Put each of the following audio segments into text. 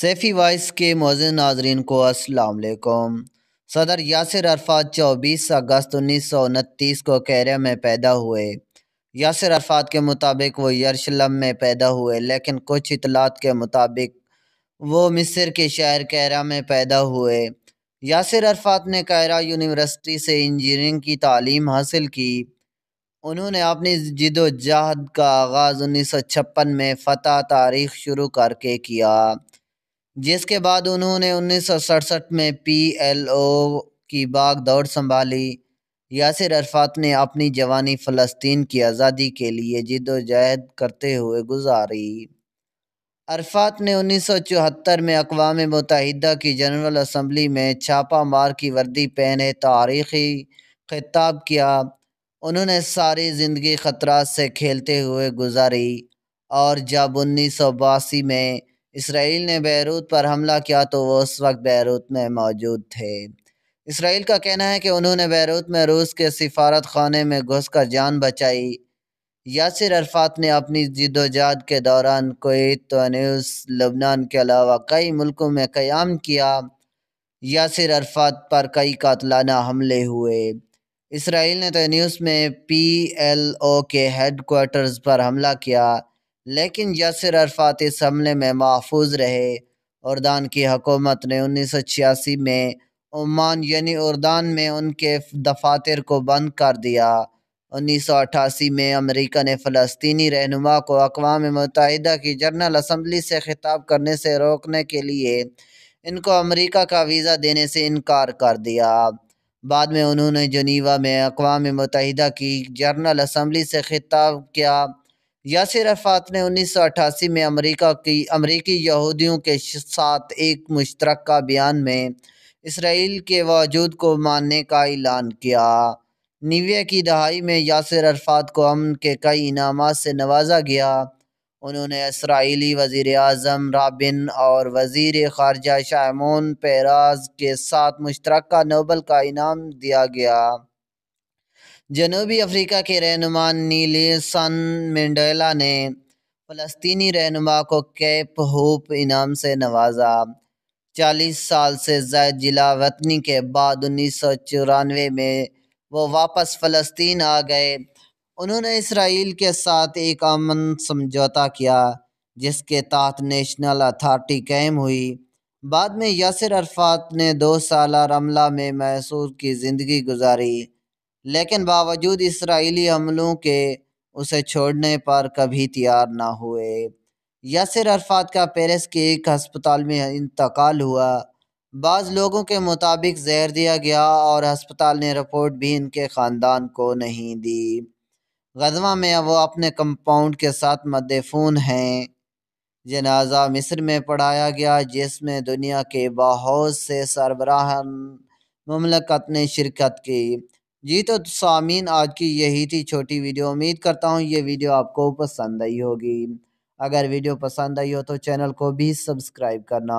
Saifi vice के मौजूद नाजरन को असलम सदर यासर अरफात चौबीस अगस्त उन्नीस सौ उनतीस को कैरिया में पैदा हुए यासर अरफात के मुताबिक वो यरशलम में पैदा हुए लेकिन कुछ इतलात के मुताबिक वो मिस्र के शहर कैरा में पैदा हुए यासर अरफात ने कैरा यूनिवर्सिटी से इंजीनियरिंग की तालीम हासिल की उन्होंने अपनी जिदोजहद का आगाज़ उन्नीस सौ छप्पन में फ़तह तारीख शुरू करके किया जिसके बाद उन्होंने उन्नीस में पीएलओ की बाग दौड़ संभाली यासिर अरफात ने अपनी जवानी फ़लस्तीन की आज़ादी के लिए जिदोजहद करते हुए गुजारी अरफात ने 1974 में अकवा मुतहदा की जनरल असम्बली में छापा मार की वर्दी पहने तारीखी खिताब किया उन्होंने सारी ज़िंदगी ख़तरा से खेलते हुए गुजारी और जब उन्नीस में इसराइल ने बैरूत पर हमला किया तो वो उस वक्त बैरूत में मौजूद थे इसराइल का कहना है कि उन्होंने बैरूत में रूस के सिफारत खाने में घुस कर जान बचाई यासिर अरफात ने अपनी जिदोजहद के दौरान तो तोनूस लबनान के अलावा कई मुल्कों में क़्याम किया यासिर अरफात पर कई कातलाना हमले हुए इसराइल ने तनूस में पी एल ओ के हेड पर हमला किया लेकिन यासर अरफात इस हमले में महफूज रहे उर्दान की हकूमत ने उन्नीस सौ छियासी में ओमान यानी उर्दान में उनके दफातर को बंद कर दिया उन्नीस सौ अट्ठासी में अमरीका ने फ़लस्तनी रहनुमा को अकवा मुतहदा की जनरल असम्बली से खिताब करने से रोकने के लिए इनको अमरीका का वीज़ा देने से इनकार कर दिया बाद में उन्होंने जनीवा में अकवा मुतहदा की जनरल असम्बली से खिताब किया यासर अरफात ने उन्नीस सौ अट्ठासी में अमरीका की अमरीकी यहूदियों के साथ एक मुश्तरक बयान में इसराइल के वजूद को मानने का ऐलान किया निविया की दहाई में यासर अरफात को अमन के कई इनाम से नवाजा गया उन्होंने इसराइली वज़ी अजम राबिन और वजीर ख़ारजा शामोन पेराज के साथ मुश्तरक नोबल का इनाम दिया गया जनूबी अफ्रीका के रहनुमा सन मंडेला ने फलस्तनी रहनुमा को कैप होप इनाम से नवाजा चालीस साल से जायद जिला वतनी के बाद उन्नीस सौ चौरानवे में वो वापस फ़लस्तीन आ गए उन्होंने इसराइल के साथ एक अमन समझौता किया जिसके तहत नेशनल अथॉरिटी कैम हुई बाद में यासर अरफात ने दो साल रमला में मैसूर की ज़िंदगी गुजारी लेकिन बावजूद इसराइली हमलों के उसे छोड़ने पर कभी तैयार ना हुए यासर अरफात का पेरिस के एक अस्पताल में इंतकाल हुआ बाज़ लोगों के मुताबिक जहर दिया गया और अस्पताल ने रिपोर्ट भी इनके ख़ानदान को नहीं दी गजवा में वो अपने कंपाउंड के साथ मदफून हैं जनाजा मिस्र में पढ़ाया गया जिसमें दुनिया के बहुत से सरबराह ममलकत ने शिरकत की जी तो सामीन आज की यही थी छोटी वीडियो उम्मीद करता हूँ ये वीडियो आपको पसंद आई होगी अगर वीडियो पसंद आई हो तो चैनल को भी सब्सक्राइब करना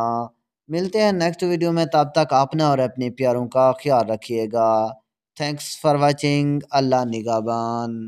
मिलते हैं नेक्स्ट वीडियो में तब तक अपना और अपने प्यारों का ख्याल रखिएगा थैंक्स फॉर वाचिंग अल्लाह निगाबान